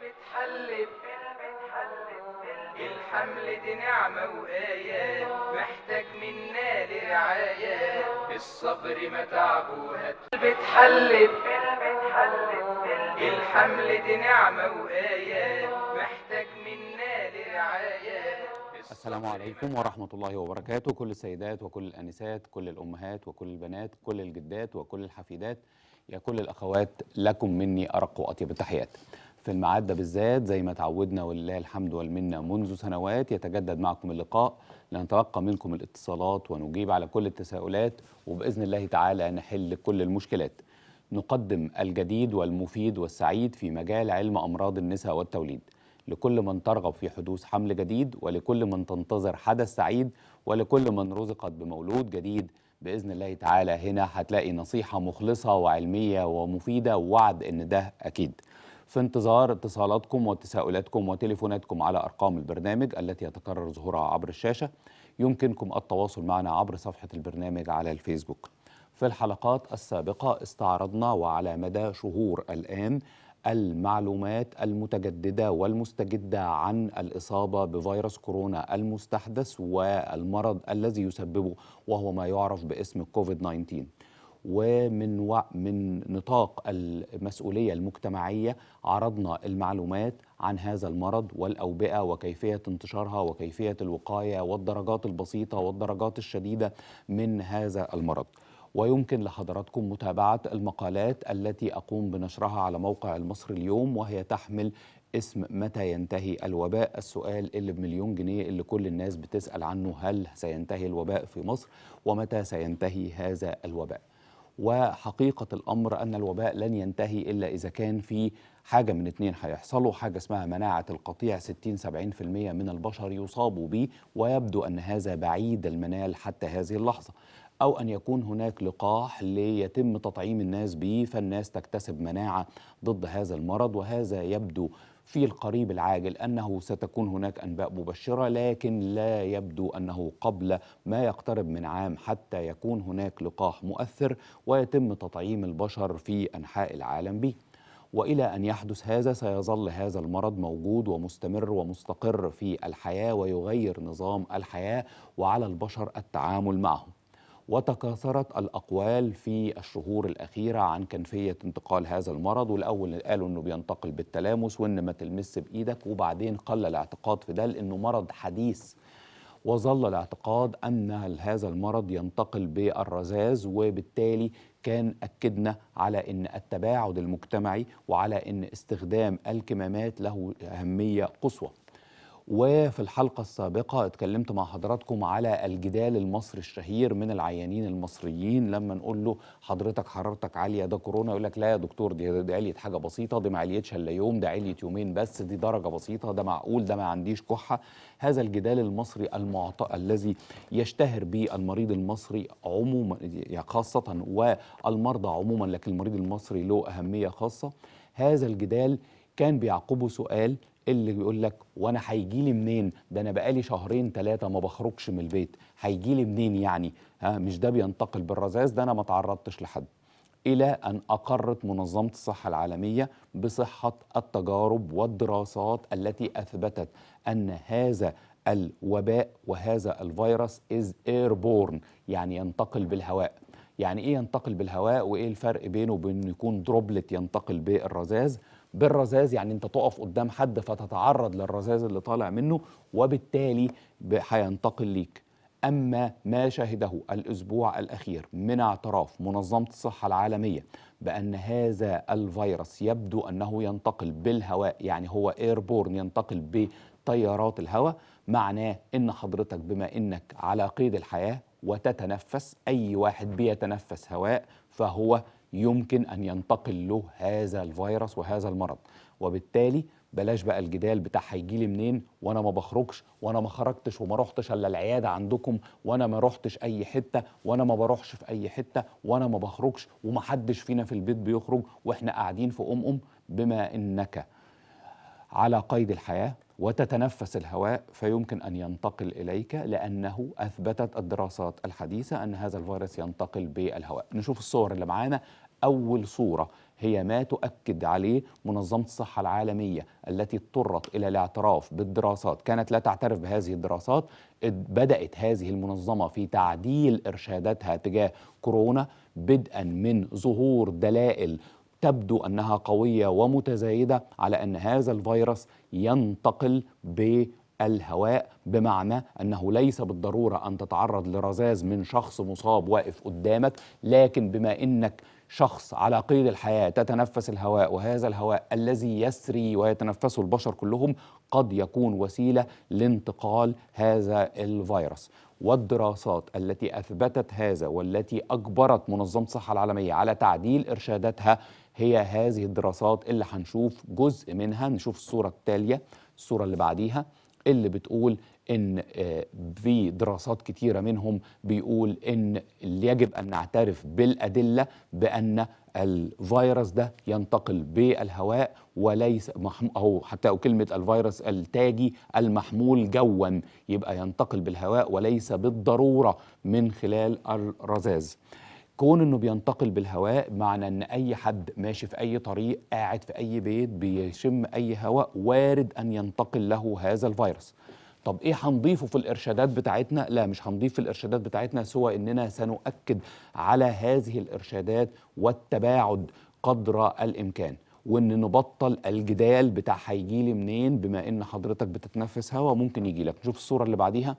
بتحلب الحمل دي نعمة وآيات محتاج منا لرعاية الصبر ما وهت بتحلب الحمل دي نعمة وآيات محتاج منا لرعاية السلام عليكم ورحمة الله وبركاته كل السيدات وكل الأنسات كل الأمهات وكل البنات كل الجدات وكل الحفيدات يا كل الأخوات لكم مني أرق وأطيب التحيات في الميعاد ده بالذات زي ما تعودنا ولله الحمد والمنة منذ سنوات يتجدد معكم اللقاء لنتلقى منكم الاتصالات ونجيب على كل التساؤلات وبإذن الله تعالى نحل كل المشكلات نقدم الجديد والمفيد والسعيد في مجال علم أمراض النساء والتوليد لكل من ترغب في حدوث حمل جديد ولكل من تنتظر حدث سعيد ولكل من رزقت بمولود جديد باذن الله تعالى هنا هتلاقي نصيحه مخلصه وعلميه ومفيده ووعد ان ده اكيد في انتظار اتصالاتكم وتساؤلاتكم وتليفوناتكم على أرقام البرنامج التي يتكرر ظهورها عبر الشاشة يمكنكم التواصل معنا عبر صفحة البرنامج على الفيسبوك في الحلقات السابقة استعرضنا وعلى مدى شهور الآن المعلومات المتجددة والمستجدة عن الإصابة بفيروس كورونا المستحدث والمرض الذي يسببه وهو ما يعرف باسم كوفيد 19 ومن و... من نطاق المسؤوليه المجتمعيه عرضنا المعلومات عن هذا المرض والاوبئه وكيفيه انتشارها وكيفيه الوقايه والدرجات البسيطه والدرجات الشديده من هذا المرض. ويمكن لحضراتكم متابعه المقالات التي اقوم بنشرها على موقع المصري اليوم وهي تحمل اسم متى ينتهي الوباء السؤال اللي بمليون جنيه اللي كل الناس بتسال عنه هل سينتهي الوباء في مصر ومتى سينتهي هذا الوباء وحقيقة الأمر أن الوباء لن ينتهي إلا إذا كان في حاجة من اتنين هيحصلوا حاجة اسمها مناعة القطيع 60-70% من البشر يصابوا به ويبدو أن هذا بعيد المنال حتى هذه اللحظة أو أن يكون هناك لقاح ليتم تطعيم الناس به فالناس تكتسب مناعة ضد هذا المرض وهذا يبدو في القريب العاجل أنه ستكون هناك أنباء مبشرة لكن لا يبدو أنه قبل ما يقترب من عام حتى يكون هناك لقاح مؤثر ويتم تطعيم البشر في أنحاء العالم به والى ان يحدث هذا سيظل هذا المرض موجود ومستمر ومستقر في الحياه ويغير نظام الحياه وعلى البشر التعامل معه وتكاثرت الأقوال في الشهور الأخيرة عن كيفية انتقال هذا المرض والأول قالوا أنه بينتقل بالتلامس وأن ما تلمس بإيدك وبعدين قل الاعتقاد في ده لأنه مرض حديث وظل الاعتقاد أن هذا المرض ينتقل بالرذاذ وبالتالي كان أكدنا على أن التباعد المجتمعي وعلى أن استخدام الكمامات له أهمية قصوى وفي الحلقة السابقة اتكلمت مع حضراتكم على الجدال المصري الشهير من العيانين المصريين لما نقول له حضرتك حرارتك عالية ده كورونا يقول لك لا يا دكتور دي, دي علية حاجة بسيطة دي ما عليتش إلا يوم ده علية يومين بس دي درجة بسيطة ده معقول ده ما عنديش كحة هذا الجدال المصري المعطى الذي يشتهر به المريض المصري عموما خاصة والمرضى عموما لكن المريض المصري له أهمية خاصة هذا الجدال كان بيعقبه سؤال اللي بيقول لك وانا هيجي لي منين ده انا بقالي شهرين ثلاثه ما بخرجش من البيت هيجي لي منين يعني ها مش ده بينتقل بالرذاذ ده انا ما تعرضتش لحد الى ان اقرت منظمه الصحه العالميه بصحه التجارب والدراسات التي اثبتت ان هذا الوباء وهذا الفيروس از ايربورن يعني ينتقل بالهواء يعني ايه ينتقل بالهواء وايه الفرق بينه وبين يكون دروبلت ينتقل بالرذاذ بالرذاذ يعني انت تقف قدام حد فتتعرض للرذاذ اللي طالع منه وبالتالي هينتقل ليك اما ما شهده الاسبوع الاخير من اعتراف منظمه الصحه العالميه بان هذا الفيروس يبدو انه ينتقل بالهواء يعني هو ايربورن ينتقل بتيارات الهواء معناه ان حضرتك بما انك على قيد الحياه وتتنفس اي واحد بيتنفس هواء فهو يمكن أن ينتقل له هذا الفيروس وهذا المرض وبالتالي بلاش بقى الجدال بتاع هيجي لي منين وانا ما بخرجش وانا ما خرجتش وما رحتش الا العياده عندكم وانا ما رحتش اي حته وانا ما بروحش في اي حته وانا ما بخرجش ومحدش فينا في البيت بيخرج واحنا قاعدين في ام ام بما انك على قيد الحياه وتتنفس الهواء فيمكن ان ينتقل اليك لانه اثبتت الدراسات الحديثه ان هذا الفيروس ينتقل بالهواء نشوف الصور اللي معانا أول صورة هي ما تؤكد عليه منظمة الصحة العالمية التي اضطرت إلى الاعتراف بالدراسات كانت لا تعترف بهذه الدراسات بدأت هذه المنظمة في تعديل إرشاداتها تجاه كورونا بدءا من ظهور دلائل تبدو أنها قوية ومتزايدة على أن هذا الفيروس ينتقل ب الهواء بمعنى انه ليس بالضروره ان تتعرض لرذاذ من شخص مصاب واقف قدامك لكن بما انك شخص على قيد الحياة تتنفس الهواء وهذا الهواء الذي يسري ويتنفسه البشر كلهم قد يكون وسيلة لانتقال هذا الفيروس والدراسات التي أثبتت هذا والتي أجبرت منظمة الصحة العالمية على تعديل إرشاداتها هي هذه الدراسات اللي هنشوف جزء منها نشوف الصورة التالية الصورة اللي بعديها اللي بتقول ان آه، في دراسات كتيره منهم بيقول ان يجب ان نعترف بالادله بان الفيروس ده ينتقل بالهواء وليس محم... او حتى او كلمه الفيروس التاجي المحمول جوا يبقى ينتقل بالهواء وليس بالضروره من خلال الرذاذ كون انه بينتقل بالهواء معنى ان اي حد ماشي في اي طريق قاعد في اي بيت بيشم اي هواء وارد ان ينتقل له هذا الفيروس طب ايه هنضيفه في الارشادات بتاعتنا لا مش هنضيف في الارشادات بتاعتنا سوى اننا سنؤكد على هذه الارشادات والتباعد قدر الامكان وان نبطل الجدال بتاع هيجي لي منين بما ان حضرتك بتتنفس هوا ممكن يجي لك نشوف الصوره اللي بعديها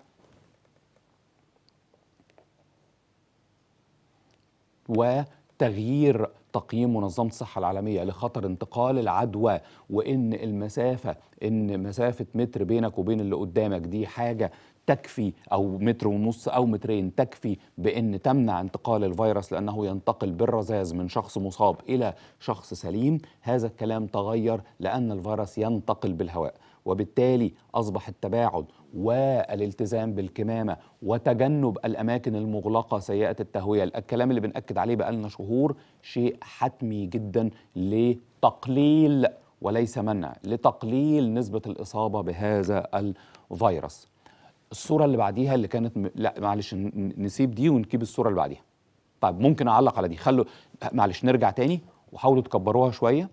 وتغيير تقييم منظمه الصحه العالميه لخطر انتقال العدوى وان المسافه ان مسافه متر بينك وبين اللي قدامك دي حاجه تكفي او متر ونص او مترين تكفي بان تمنع انتقال الفيروس لانه ينتقل بالرذاذ من شخص مصاب الى شخص سليم هذا الكلام تغير لان الفيروس ينتقل بالهواء وبالتالي اصبح التباعد والالتزام بالكمامه وتجنب الاماكن المغلقه سيئه التهويه الكلام اللي بناكد عليه بقالنا شهور شيء حتمي جدا لتقليل وليس منع لتقليل نسبه الاصابه بهذا الفيروس الصوره اللي بعديها اللي كانت م... لا معلش نسيب دي ونجيب الصوره اللي بعديها طيب ممكن اعلق على دي خلوا معلش نرجع تاني وحاولوا تكبروها شويه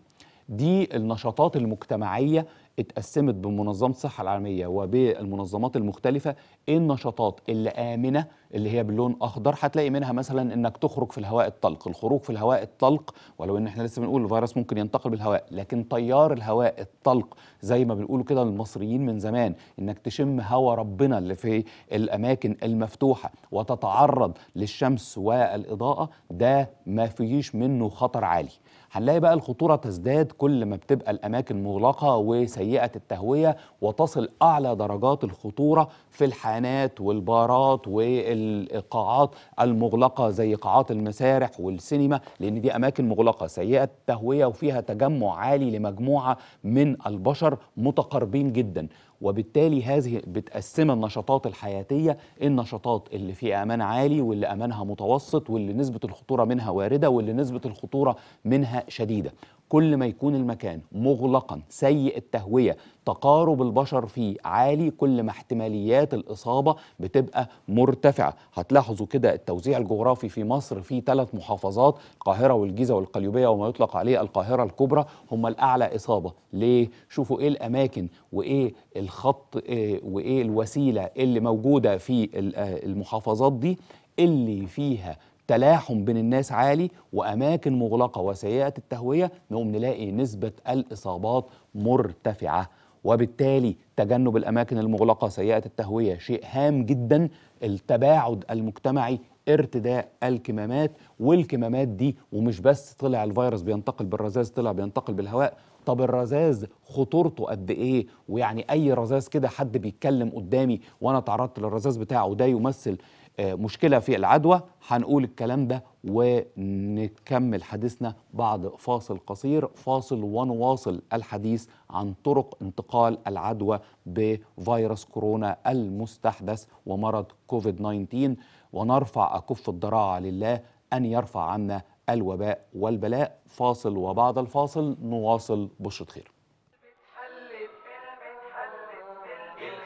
دي النشاطات المجتمعيه اتقسمت بمنظمه الصحه العالميه وبالمنظمات المختلفه ايه النشاطات اللي امنه اللي هي باللون اخضر هتلاقي منها مثلا انك تخرج في الهواء الطلق الخروج في الهواء الطلق ولو ان احنا لسه بنقول الفيروس ممكن ينتقل بالهواء لكن تيار الهواء الطلق زي ما بنقوله كده للمصريين من زمان انك تشم هواء ربنا اللي في الاماكن المفتوحه وتتعرض للشمس والاضاءه ده ما فيش منه خطر عالي هنلاقي بقى الخطورة تزداد كل ما بتبقى الأماكن مغلقة وسيئة التهوية وتصل أعلى درجات الخطورة في الحانات والبارات والقاعات المغلقة زي قاعات المسارح والسينما لأن دي أماكن مغلقة سيئة التهوية وفيها تجمع عالي لمجموعة من البشر متقاربين جدا وبالتالي هذه بتقسم النشاطات الحياتيه النشاطات اللي في امان عالي واللي امانها متوسط واللي نسبه الخطوره منها وارده واللي نسبه الخطوره منها شديده كل ما يكون المكان مغلقا سيء التهويه تقارب البشر فيه عالي كل ما احتماليات الاصابه بتبقى مرتفعه هتلاحظوا كده التوزيع الجغرافي في مصر في ثلاث محافظات القاهره والجيزه والقليوبيه وما يطلق عليه القاهره الكبرى هم الاعلى اصابه ليه شوفوا ايه الاماكن وايه الخط آه، وايه الوسيله اللي موجوده في آه، المحافظات دي اللي فيها تلاحم بين الناس عالي وأماكن مغلقة وسيئة التهوية نقوم نلاقي نسبة الإصابات مرتفعة وبالتالي تجنب الأماكن المغلقة سيئة التهوية شيء هام جدا التباعد المجتمعي ارتداء الكمامات والكمامات دي ومش بس طلع الفيروس بينتقل بالرذاذ طلع بينتقل بالهواء طب الرذاذ خطورته قد ايه ويعني اي رذاذ كده حد بيتكلم قدامي وانا تعرضت للرذاذ بتاعه ده يمثل آه، مشكله في العدوى هنقول الكلام ده ونكمل حديثنا بعد فاصل قصير فاصل ونواصل الحديث عن طرق انتقال العدوى بفيروس كورونا المستحدث ومرض كوفيد 19 ونرفع اكف الضراعه لله ان يرفع عنا الوباء والبلاء فاصل وبعد الفاصل نواصل بشرة خير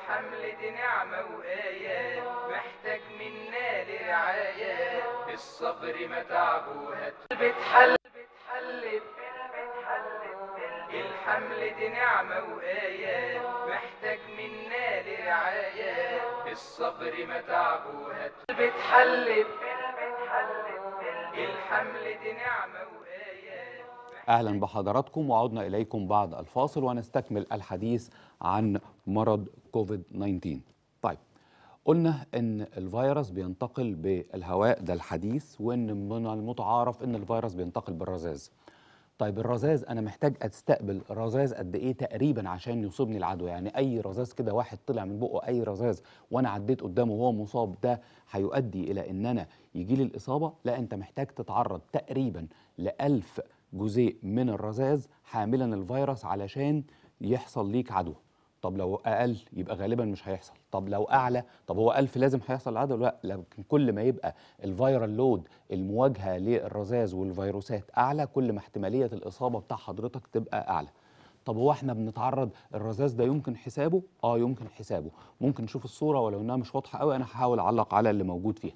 حملة نعمة وآيات محتاج منا لرعاية الصبر ما تعبوها بتحل بتحلت الحملة نعمة وآيات محتاج منا لرعاية الصبر ما تعبوها بتحلت الحملة نعمة وآيات أهلا بحضراتكم وعدنا إليكم بعد الفاصل ونستكمل الحديث عن مرض كوفيد 19 طيب قلنا ان الفيروس بينتقل بالهواء ده الحديث وان من المتعارف ان الفيروس بينتقل بالرذاذ طيب الرذاذ انا محتاج استقبل رذاذ قد ايه تقريبا عشان يصيبني العدوى يعني اي رذاذ كده واحد طلع من بقه اي رذاذ وانا عديت قدامه وهو مصاب ده هيؤدي الى ان انا يجي لي الاصابه لا انت محتاج تتعرض تقريبا ل 1000 جزيء من الرذاذ حاملا الفيروس علشان يحصل ليك عدوى طب لو اقل يبقى غالبا مش هيحصل طب لو اعلى طب هو 1000 لازم هيحصل عدوى لا لكن كل ما يبقى الفيرال لود المواجهه للرذاذ والفيروسات اعلى كل ما احتماليه الاصابه بتاع حضرتك تبقى اعلى طب هو احنا بنتعرض الرذاذ ده يمكن حسابه اه يمكن حسابه ممكن نشوف الصوره ولو انها مش واضحه قوي انا هحاول اعلق على اللي موجود فيها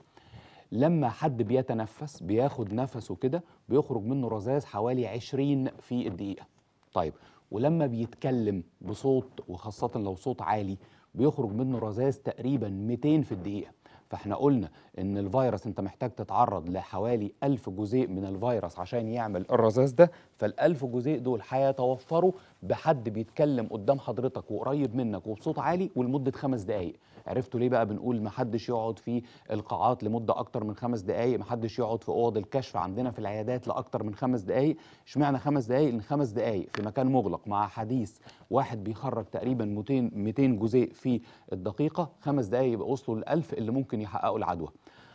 لما حد بيتنفس بياخد نفسه كده بيخرج منه رذاذ حوالي 20 في الدقيقه طيب ولما بيتكلم بصوت وخاصه لو صوت عالي بيخرج منه رذاذ تقريبا 200 في الدقيقه فاحنا قلنا ان الفيروس انت محتاج تتعرض لحوالي 1000 جزيء من الفيروس عشان يعمل الرذاذ ده فالألف جزيء دول هيتوفروا بحد بيتكلم قدام حضرتك وقريب منك وبصوت عالي ولمدة خمس دقايق عرفتوا ليه بقى بنقول محدش يقعد في القاعات لمدة أكتر من خمس دقايق محدش يقعد في أوض الكشف عندنا في العيادات لأكتر من خمس دقايق اشمعنى خمس دقايق لأن خمس دقايق في مكان مغلق مع حديث واحد بيخرج تقريبا 200 200 جزيء في الدقيقة خمس دقايق يبقى وصلوا للألف اللي ممكن يحققوا العدوى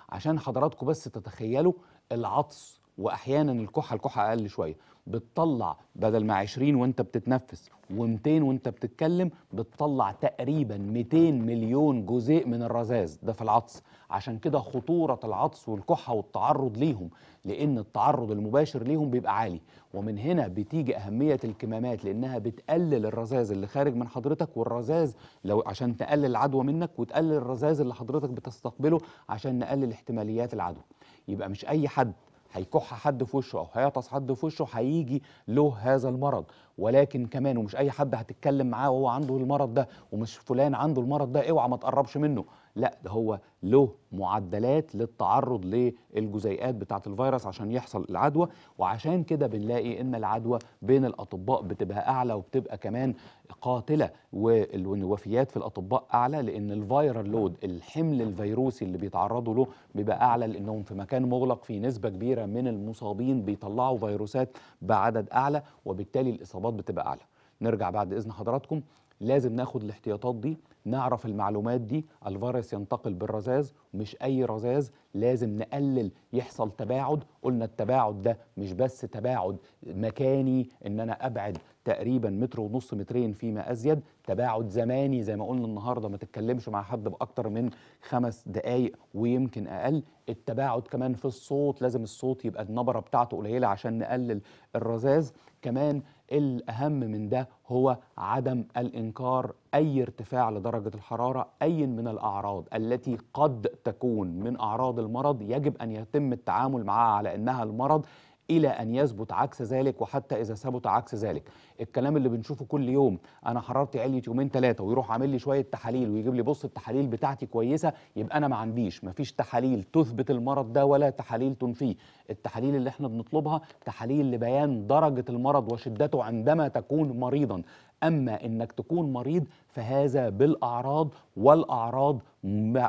عشان حضراتكم بس تتخيلوا العطس واحيانا الكحه الكحه اقل شويه بتطلع بدل ما 20 وانت بتتنفس و200 وانت بتتكلم بتطلع تقريبا 200 مليون جزيء من الرذاذ ده في العطس عشان كده خطورة العطس والكحة والتعرض ليهم لأن التعرض المباشر ليهم بيبقى عالي ومن هنا بتيجي أهمية الكمامات لأنها بتقلل الرذاذ اللي خارج من حضرتك والرذاذ لو عشان تقلل العدوى منك وتقلل الرذاذ اللي حضرتك بتستقبله عشان نقلل احتماليات العدوى يبقى مش أي حد هيكح حد في وشه او هيعطس حد في وشه هيجي له هذا المرض ولكن كمان ومش اي حد هتتكلم معاه وهو عنده المرض ده ومش فلان عنده المرض ده اوعى ما تقربش منه لا ده هو له معدلات للتعرض للجزيئات بتاعت الفيروس عشان يحصل العدوى وعشان كده بنلاقي ان العدوى بين الاطباء بتبقى اعلى وبتبقى كمان قاتله والوفيات في الاطباء اعلى لان الفيرال لود الحمل الفيروسي اللي بيتعرضوا له بيبقى اعلى لانهم في مكان مغلق في نسبه كبيره من المصابين بيطلعوا فيروسات بعدد اعلى وبالتالي الاصابات بتبقى اعلى نرجع بعد اذن حضراتكم لازم ناخد الاحتياطات دي نعرف المعلومات دي الفيروس ينتقل بالرزاز مش اي رزاز لازم نقلل يحصل تباعد قلنا التباعد ده مش بس تباعد مكاني ان انا ابعد تقريبا متر ونص مترين فيما ازيد تباعد زماني زي ما قلنا النهارده ما تتكلمش مع حد باكتر من خمس دقائق ويمكن اقل التباعد كمان في الصوت لازم الصوت يبقى النبره بتاعته قليله عشان نقلل الرزاز كمان الأهم من ده هو عدم الإنكار أي ارتفاع لدرجة الحرارة أي من الأعراض التي قد تكون من أعراض المرض يجب أن يتم التعامل معها على أنها المرض إلى أن يثبت عكس ذلك وحتى إذا ثبت عكس ذلك الكلام اللي بنشوفه كل يوم أنا حرارتي عليت يومين ثلاثة ويروح عامل لي شوية تحاليل ويجيب لي بص التحاليل بتاعتي كويسة يبقى أنا ما عنديش مفيش تحاليل تثبت المرض ده ولا تحاليل تنفيه التحاليل اللي احنا بنطلبها تحاليل لبيان درجة المرض وشدته عندما تكون مريضا أما أنك تكون مريض فهذا بالأعراض والأعراض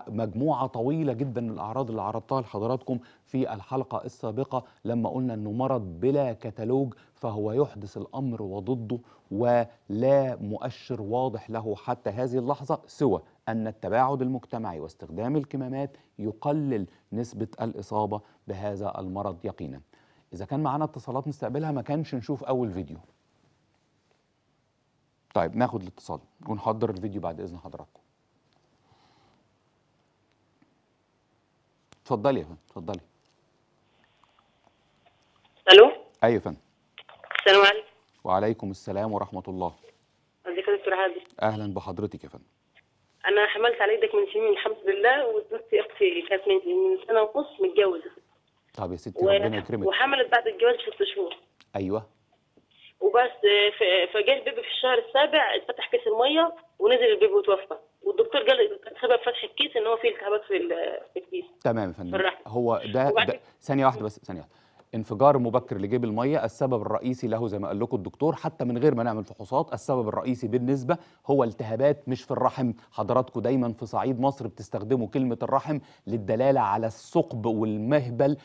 مجموعة طويلة جدا من الأعراض اللي عرضتها لحضراتكم في الحلقة السابقة لما قلنا أنه مرض بلا كتالوج فهو يحدث الأمر وضده ولا مؤشر واضح له حتى هذه اللحظة سوى أن التباعد المجتمعي واستخدام الكمامات يقلل نسبة الإصابة بهذا المرض يقينا إذا كان معنا اتصالات نستقبلها ما كانش نشوف أول فيديو طيب ناخد الاتصال ونحضر الفيديو بعد اذن حضراتكم اتفضلي يا فندم اتفضلي الو ايوه يا فندم السلام عليكم وعليكم السلام ورحمه الله ازيك يا دكتور عادل اهلا بحضرتك يا فندم انا حملت على ايدك من سنين الحمد لله وزوجتي اختي كانت من سنه ونص متجوزه طب يا ستي ربنا يكرمك وحملت بعد الجواز ست شهور ايوه وبس فجه البيبي في الشهر السابع اتفتح كيس الميه ونزل البيبي وتوفى والدكتور قال سبب فتح الكيس ان هو فيه التهابات في الكيس تمام يا فندم هو ده, ده ثانيه واحده بس ثانيه واحده انفجار مبكر لجيب الميه السبب الرئيسي له زي ما قال لكم الدكتور حتى من غير ما نعمل فحوصات السبب الرئيسي بالنسبه هو التهابات مش في الرحم حضراتكم دايما في صعيد مصر بتستخدموا كلمه الرحم للدلاله على الثقب والمهبل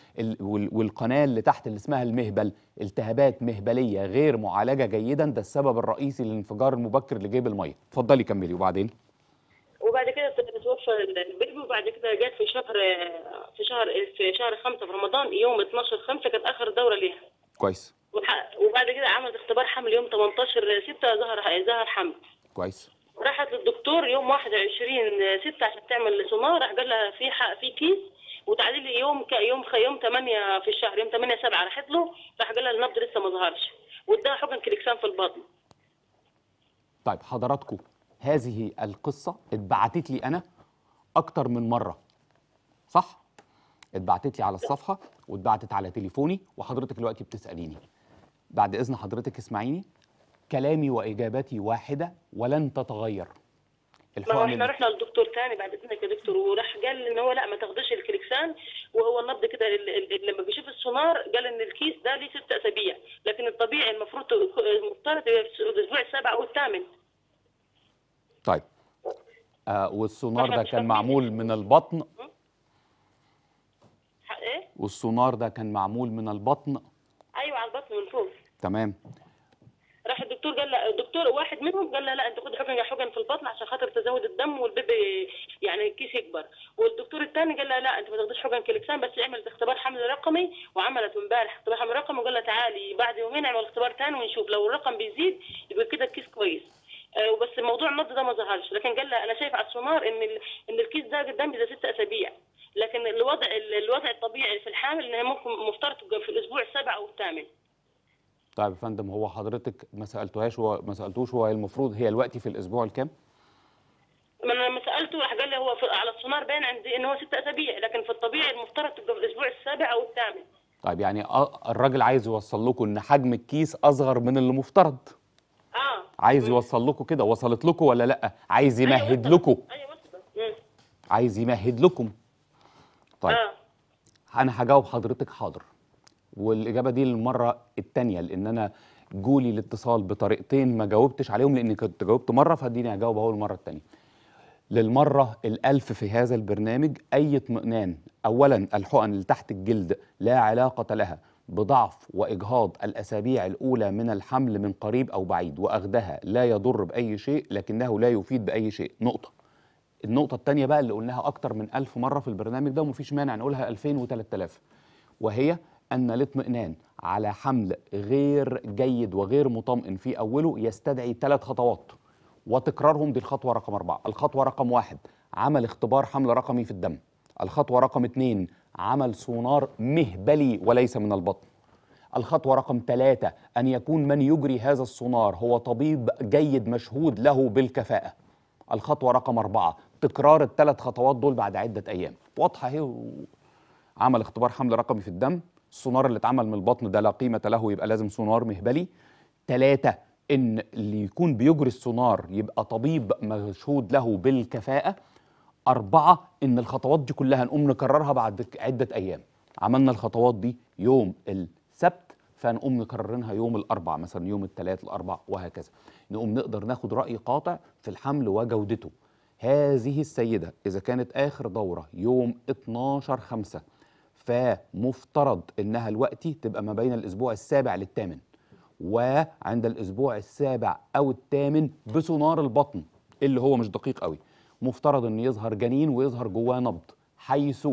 والقناه اللي تحت اللي اسمها المهبل التهابات مهبليه غير معالجه جيدا ده السبب الرئيسي للانفجار المبكر لجيب الميه اتفضلي كملي وبعدين توفى البيبي وبعد كده جت في شهر في شهر في شهر 5 في رمضان يوم 12 5 كانت اخر دوره ليها كويس وبعد كده عملت اختبار حمل يوم 18 6 ظهر ظهر حمل كويس راحت للدكتور يوم 21 6 عشان تعمل سونار راح قال لها في حق في كيس وتعديل يوم ك... يوم خ... يوم 8 في الشهر يوم 8 7 راحت له راح قال لها النبض لسه ما ظهرش واداها حقن كليكسان في البطن طيب حضراتكم هذه القصه اتبعتت لي انا اكتر من مره صح اتبعتت لي على الصفحه واتبعتت على تليفوني وحضرتك دلوقتي بتساليني بعد اذن حضرتك اسمعيني كلامي واجابتي واحده ولن تتغير ما احنا رحنا للدكتور تاني بعد اذنك يا دكتور وراح قال ان هو لا ما تاخدش الكليكسان وهو النبض كده لما بيشوف السونار قال ان الكيس ده ليه ست اسابيع لكن الطبيعي المفروض المفترض الاسبوع السابع او الثامن طيب آه والسونار ده كان معمول من البطن ايه والسونار ده كان معمول من البطن ايوه على البطن من فوق تمام راح الدكتور قال لا الدكتور واحد منهم قال لا لا انت خد حقن حقن في البطن عشان خاطر تزود الدم والبيبي يعني الكيس يكبر والدكتور الثاني قال لا لا انت ما تاخديش حقن كلكسان بس عملت اختبار حمل رقمي وعملت امبارح اختبار حمل رقمي وقال لها تعالي بعد يومين اعمل اختبار ثاني ونشوف لو الرقم بيزيد درجه الدم اذا ست اسابيع لكن الوضع الوضع الطبيعي في الحامل انها ممكن مفترض في الاسبوع السابع او الثامن طيب يا فندم هو حضرتك ما سالتوهاش هو ما سالتوش هو المفروض هي الوقت في الاسبوع الكام؟ ما انا لما سالته راح قال لي هو في على السونار باين عندي ان هو ست اسابيع لكن في الطبيعي المفترض تبقى في الاسبوع السابع او الثامن طيب يعني الراجل عايز يوصل لكم ان حجم الكيس اصغر من اللي مفترض اه عايز يوصل لكم كده وصلت لكم ولا لا عايز أيوة، يمهد لكم ايوه عايز يمهد لكم طيب آه. انا هجاوب حضرتك حاضر والاجابه دي للمره الثانيه لان انا جولي الاتصال بطريقتين ما جاوبتش عليهم لان كنت جاوبت مره فاديني اجاوب اهو المره الثانيه للمرة الألف في هذا البرنامج أي اطمئنان أولا الحقن اللي تحت الجلد لا علاقة لها بضعف وإجهاض الأسابيع الأولى من الحمل من قريب أو بعيد وأخذها لا يضر بأي شيء لكنه لا يفيد بأي شيء نقطة النقطة الثانية بقى اللي قلناها أكتر من ألف مرة في البرنامج ده ومفيش مانع نقولها 2000 و3000 وهي أن الاطمئنان على حمل غير جيد وغير مطمئن في أوله يستدعي ثلاث خطوات وتكرارهم دي الخطوة رقم أربعة الخطوة رقم واحد عمل اختبار حمل رقمي في الدم الخطوة رقم اثنين عمل سونار مهبلي وليس من البطن الخطوة رقم ثلاثة أن يكون من يجري هذا السونار هو طبيب جيد مشهود له بالكفاءة الخطوة رقم أربعة تكرار الثلاث خطوات دول بعد عده ايام واضحه اهي عمل اختبار حمل رقمي في الدم السونار اللي اتعمل من البطن ده لا قيمه له يبقى لازم سونار مهبلي ثلاثه ان اللي يكون بيجري السونار يبقى طبيب مشهود له بالكفاءه أربعة إن الخطوات دي كلها نقوم نكررها بعد عدة أيام عملنا الخطوات دي يوم السبت فنقوم نكررنها يوم الأربع مثلا يوم الثلاث الأربع وهكذا نقوم نقدر ناخد رأي قاطع في الحمل وجودته هذه السيدة إذا كانت آخر دورة يوم 12 5 فمفترض إنها الوقتي تبقى ما بين الأسبوع السابع للثامن وعند الأسبوع السابع أو الثامن بسونار البطن اللي هو مش دقيق قوي مفترض إن يظهر جنين ويظهر جواه نبض حيث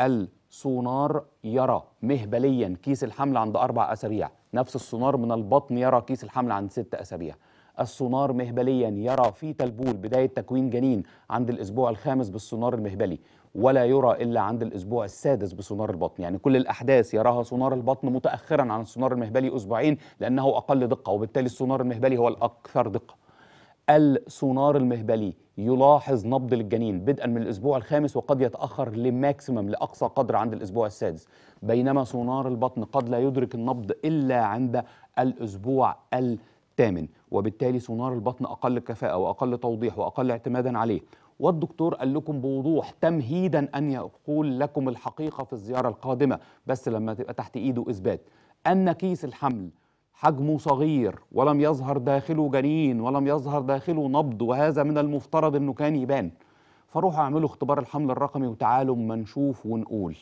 السونار يرى مهبليا كيس الحمل عند أربع أسابيع نفس السونار من البطن يرى كيس الحمل عند ست أسابيع السونار مهبليا يرى في تلبول بداية تكوين جنين عند الأسبوع الخامس بالسونار المهبلي ولا يرى إلا عند الأسبوع السادس بسونار البطن يعني كل الأحداث يراها سونار البطن متأخرا عن السونار المهبلي أسبوعين لأنه أقل دقة وبالتالي السونار المهبلي هو الأكثر دقة السونار المهبلي يلاحظ نبض للجنين بدءا من الاسبوع الخامس وقد يتاخر لماكسيمم لاقصى قدر عند الاسبوع السادس بينما سونار البطن قد لا يدرك النبض الا عند الاسبوع السادس تامن وبالتالي سونار البطن أقل كفاءة وأقل توضيح وأقل اعتمادا عليه والدكتور قال لكم بوضوح تمهيدا أن يقول لكم الحقيقة في الزيارة القادمة بس لما تبقى تحت إيده إثبات أن كيس الحمل حجمه صغير ولم يظهر داخله جنين ولم يظهر داخله نبض وهذا من المفترض أنه كان يبان فروحوا اعملوا اختبار الحمل الرقمي وتعالوا ما نشوف ونقول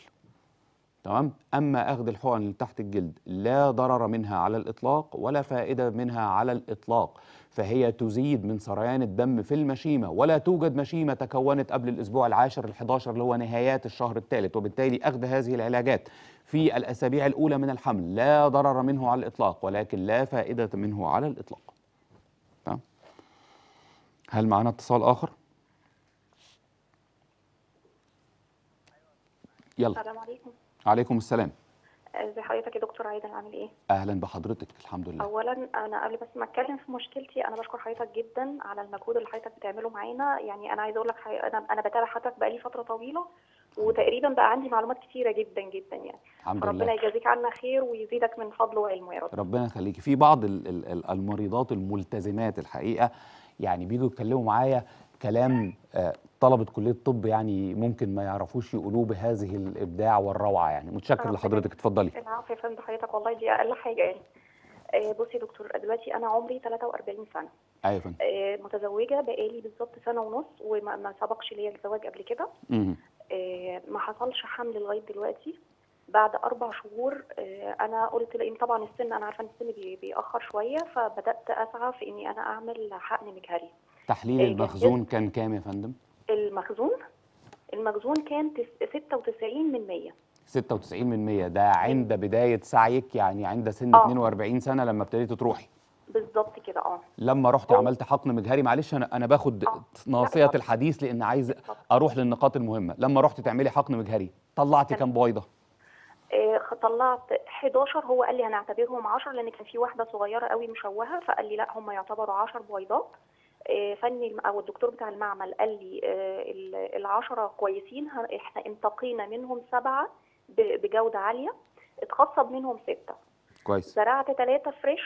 تمام اما اخذ الحقن اللي تحت الجلد لا ضرر منها على الاطلاق ولا فائده منها على الاطلاق فهي تزيد من سريان الدم في المشيمه ولا توجد مشيمه تكونت قبل الاسبوع العاشر ال11 اللي هو نهايات الشهر الثالث وبالتالي اخذ هذه العلاجات في الاسابيع الاولى من الحمل لا ضرر منه على الاطلاق ولكن لا فائده منه على الاطلاق تمام هل معنا اتصال اخر يلا السلام عليكم عليكم السلام ازي حضرتك يا دكتور عايده عامل ايه اهلا بحضرتك الحمد لله اولا انا قبل بس ما اتكلم في مشكلتي انا بشكر حضرتك جدا على المجهود اللي حضرتك بتعمله معانا يعني انا عايزه اقول لك حي... انا انا بتابع حضرتك بقالي فتره طويله وتقريبا بقى عندي معلومات كثيره جدا جدا يعني الحمد ربنا لله. يجازيك عنا خير ويزيدك من فضله وعلمه يا رب ربنا يخليكي في بعض المريضات الملتزمات الحقيقه يعني بيجوا يتكلموا معايا كلام آه، طلبه كليه الطب يعني ممكن ما يعرفوش يقولوه بهذه الابداع والروعه يعني متشكر لحضرتك اتفضلي العفو يا فندم حضرتك والله دي اقل حاجه يعني آه، بصي يا دكتور دلوقتي انا عمري 43 سنه ايوه فندم آه، متزوجه بقالي بالظبط سنه ونص وما سبقش ليا الزواج قبل كده ما حصلش حمل لغايه دلوقتي بعد اربع شهور انا قلت لان طبعا السن انا عارفه ان السن بيأخر شويه فبدات اسعى في اني انا اعمل حقن مجهري تحليل إيه، المخزون إيه، كان كام يا فندم؟ المخزون المخزون كان 96 من 100 96 من 100 ده إيه. عند بداية سعيك يعني عند سن آه. 42 سنة لما ابتديتي تروحي بالظبط كده اه لما رحت عملت حقن مجهري معلش انا انا باخد آه. ناصيه آه. الحديث لان عايز اروح للنقاط المهمه لما رحت تعملي حقن مجهري طلعتي كام بويضه آه طلعت 11 هو قال لي هنعتبرهم 10 لان كان في واحده صغيره قوي مشوهه فقال لي لا هم يعتبروا 10 بويضات آه، فني او الدكتور بتاع المعمل قال لي آه، العشره كويسين احنا انتقينا منهم سبعه بجوده عاليه اتخصب منهم سته كويس زرعت ثلاثه فريش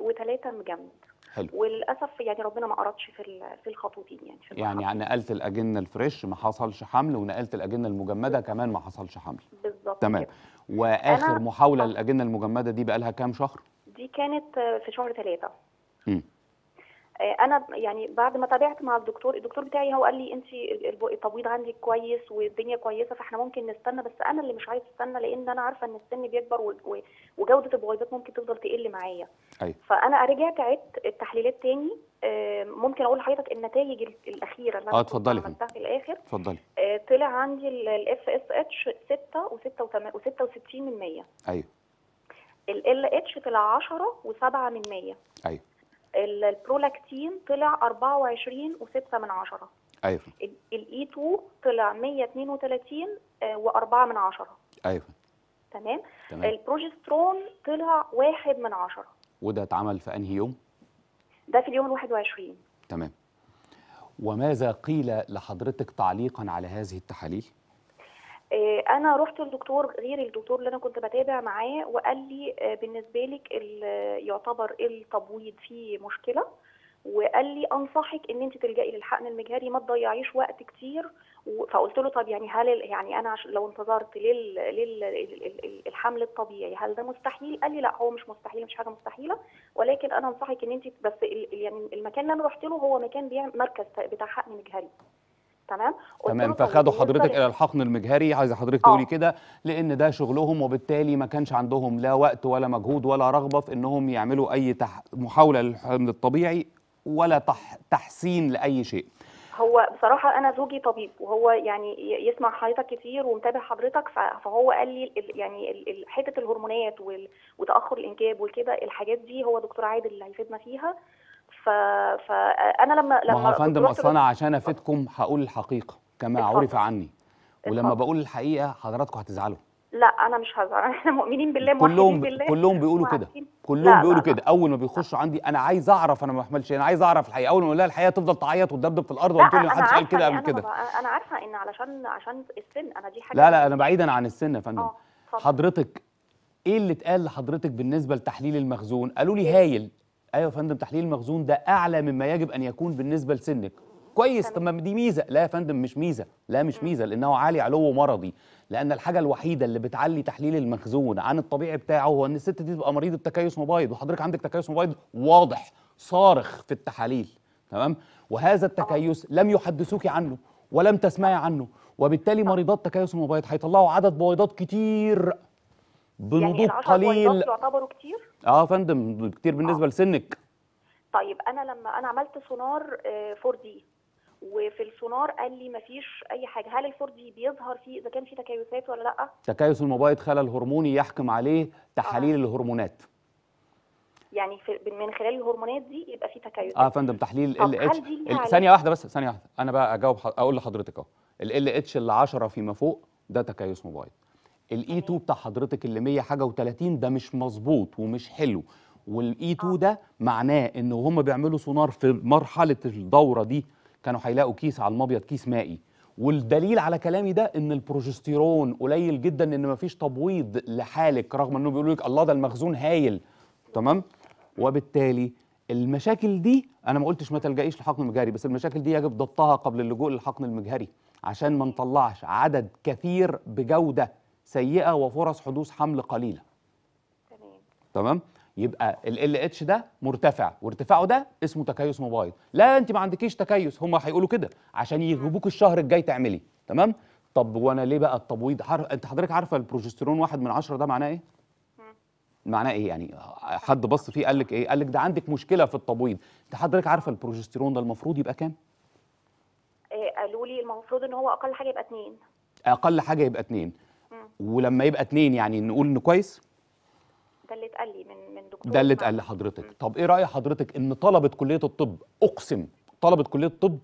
وثلاثه مجمد حلو وللاسف يعني ربنا ما اردش في في الخطوتين يعني في يعني, يعني نقلت الاجنه الفريش ما حصلش حمل ونقلت الاجنه المجمده كمان ما حصلش حمل بالظبط تمام واخر محاوله للاجنه المجمده دي بقى لها كام شهر؟ دي كانت في شهر ثلاثة امم آه، انا يعني بعد ما تابعت مع الدكتور الدكتور بتاعي هو قال لي انت التبويض عندك كويس والدنيا كويسه فاحنا ممكن نستنى بس انا اللي مش عايز استنى لان انا عارفه ان السن بيكبر وجوده البويضات ممكن تفضل تقل معايا أي. أيوة. فانا رجعت عدت التحليلات تاني آه، ممكن اقول لحضرتك النتائج الاخيره اللي انا آه، اتفضلي عملتها في الاخر اتفضلي طلع عندي الاف اس اتش 6 و66 من 100 ايوه ال اتش طلع 10 و7 من 100 ايوه البرولاكتين طلع 24.6 من عشرة ايوه الاي 2 e طلع 132 و4 آه، من عشرة ايوه تمام, تمام. البروجسترون طلع 1 من عشرة وده اتعمل في انهي يوم؟ ده في اليوم ال 21 تمام وماذا قيل لحضرتك تعليقا على هذه التحاليل؟ آه، انا رحت لدكتور غير الدكتور اللي انا كنت بتابع معاه وقال لي آه، بالنسبه لك يعتبر التبويض فيه مشكله وقال لي انصحك ان انت تلجئي للحقن المجهري ما تضيعيش وقت كتير فقلت له طب يعني هل يعني انا لو انتظرت للحمل الطبيعي هل ده مستحيل؟ قال لي لا هو مش مستحيل مش حاجه مستحيله ولكن انا انصحك ان انت بس يعني المكان اللي انا رحت له هو مكان بيعمل مركز بتاع حقن مجهري تمام تمام فخدوا حضرتك الى الحقن المجهري عايزه حضرتك آه. تقولي كده لان ده شغلهم وبالتالي ما كانش عندهم لا وقت ولا مجهود ولا رغبه في انهم يعملوا اي تح... محاوله للحمل الطبيعي ولا تح... تحسين لاي شيء هو بصراحه انا زوجي طبيب وهو يعني يسمع حضرتك كتير ومتابع حضرتك فهو قال لي يعني حته الهرمونات وتاخر الانجاب وكده الحاجات دي هو دكتور عادل اللي هيفيدنا فيها ف... فانا لما لما ما فندم اصل انا عشان افيدكم هقول الحقيقه كما اتفضل. عرف عني ولما اتفضل. بقول الحقيقه حضراتكم هتزعلوا لا انا مش هزعل احنا مؤمنين بالله كلهم بالله كلهم بيقولوا كده كلهم بيقولوا كده اول ما بيخشوا عندي انا عايز اعرف انا ما بحملش انا عايز اعرف الحقيقه اول ما اقول لها الحقيقه تفضل تعيط وتدبدب في الارض وتقول لي حدش قال كده قبل كده انا عارفه ان علشان عشان السن انا دي حاجه لا لا انا بعيدا عن السن يا فندم آه، حضرتك ايه اللي اتقال لحضرتك بالنسبه لتحليل المخزون قالوا لي هايل ايوه يا فندم تحليل المخزون ده اعلى مما يجب ان يكون بالنسبه لسنك كويس طب ما دي ميزه لا يا فندم مش ميزه لا مش ميزه لانه عالي علو مرضي لان الحاجه الوحيده اللي بتعلي تحليل المخزون عن الطبيعي بتاعه هو ان الست دي تبقى مريضه تكيس مبيض وحضرتك عندك تكيس مبيض واضح صارخ في التحاليل تمام وهذا التكيس لم يحدثوك عنه ولم تسمعي عنه وبالتالي مريضات تكيس المبيض هيطلعوا عدد بويضات كتير بنضوج يعني قليل يعتبروا كتير اه فندم كتير آه. بالنسبه آه. لسنك طيب انا لما انا عملت سونار 4 آه، دي وفي السونار قال لي مفيش اي حاجه هل الفور دي بيظهر فيه اذا كان في تكيسات ولا لا تكيس المبايض خلل هرموني يحكم عليه تحاليل آه. الهرمونات يعني في من خلال الهرمونات دي يبقى في تكيس اه فندم تحليل ال اتش ثانيه واحده بس ثانيه واحده انا بقى اجاوب اقول لحضرتك اهو ال اتش اللي 10 فيما فوق ده تكيس مبايض الاي 2 e بتاع حضرتك اللي 100 حاجه و30 ده مش مظبوط ومش حلو والاي e آه. 2 ده معناه ان هم بيعملوا سونار في مرحله الدوره دي كانوا هيلاقوا كيس على المبيض كيس مائي والدليل على كلامي ده ان البروجستيرون قليل جدا ان مفيش تبويض لحالك رغم انه بيقولوا لك الله ده المخزون هايل تمام وبالتالي المشاكل دي انا ما قلتش ما تلجئيش للحقن المجهري بس المشاكل دي يجب ضبطها قبل اللجوء للحقن المجهري عشان ما نطلعش عدد كثير بجوده سيئه وفرص حدوث حمل قليله تمام تمام يبقى ال اتش ده مرتفع وارتفاعه ده اسمه تكيس مبايض لا انت ما عندكيش تكيس هم هيقولوا كده عشان يجيبوك الشهر الجاي تعملي تمام طب وانا ليه بقى التبويض حرف... انت حضرتك عارفه البروجسترون واحد من عشرة ده معناه ايه معناه ايه يعني حد بص فيه قال لك ايه قال لك ده عندك مشكله في التبويض انت حضرتك عارفه البروجسترون ده المفروض يبقى كام إيه قالوا لي المفروض ان هو اقل حاجه يبقى 2 اقل حاجه يبقى 2 ولما يبقى اتنين يعني نقول انه كويس ده اللي اتقال لي من من دكتور ده اللي اتقال لحضرتك طب ايه راي حضرتك ان طلبه كليه الطب اقسم طلبه كليه الطب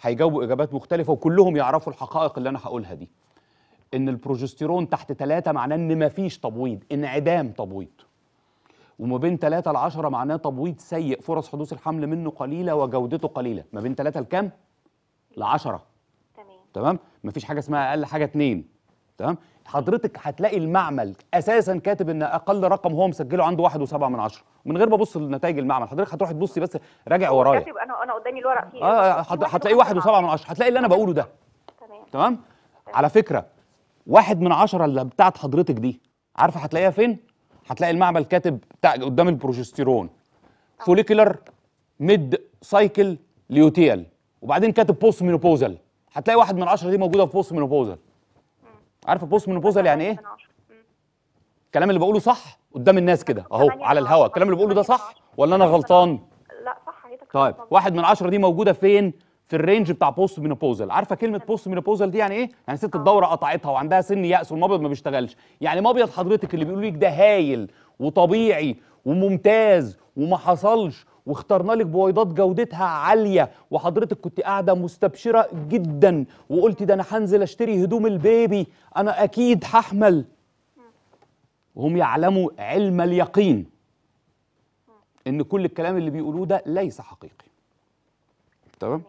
هيجاوبوا اجابات مختلفه وكلهم يعرفوا الحقائق اللي انا هقولها دي ان البروجستيرون تحت ثلاثة معناه ان مفيش تبويض انعدام تبويض وما بين 3 ل 10 معناه تبويض سيء فرص حدوث الحمل منه قليله وجودته قليله ما بين 3 لكام ل 10 تمام تمام مفيش حاجه اسمها اقل حاجه 2 تمام حضرتك هتلاقي المعمل اساسا كاتب ان اقل رقم هو مسجله عنده واحد وسبعة من عشرة من غير ما ابص لنتائج المعمل حضرتك هتروحي تبصي بس راجع ورايا كاتب انا انا قدامي الورق فيه اه هتلاقيه واحد وسبعة من عشرة هتلاقي اللي انا بقوله ده تمام تمام على فكره واحد من عشرة اللي بتاعت حضرتك دي عارفه هتلاقيها فين؟ هتلاقي المعمل كاتب بتاع قدام البروجستيرون آه. فوليكولر ميد سايكل ليوتيال وبعدين كاتب بوست مينوبوزال هتلاقي واحد من عشرة دي موجوده في بوست مينوبوزال عارفه بوست منوبوزال يعني ايه؟ الكلام اللي بقوله صح قدام الناس كده اهو على آه، الهوا الكلام اللي بقوله ده صح ولا انا غلطان؟ لا صح حضرتك طيب واحد من عشرة دي موجوده فين؟ في الرينج بتاع بوست مينوبوزال عارفه كلمه أيوة. بوست مينوبوزال دي يعني ايه يعني ست آه. الدوره قطعتها وعندها سن يأس والمبيض ما بيشتغلش يعني مبيض حضرتك اللي بيقولوا لك ده هايل وطبيعي وممتاز وما حصلش واخترنا لك بويضات جودتها عاليه وحضرتك كنت قاعده مستبشره جدا وقلتي ده انا هنزل اشتري هدوم البيبي انا اكيد هحمل وهم يعلموا علم اليقين ان كل الكلام اللي بيقولوه ده ليس حقيقي تمام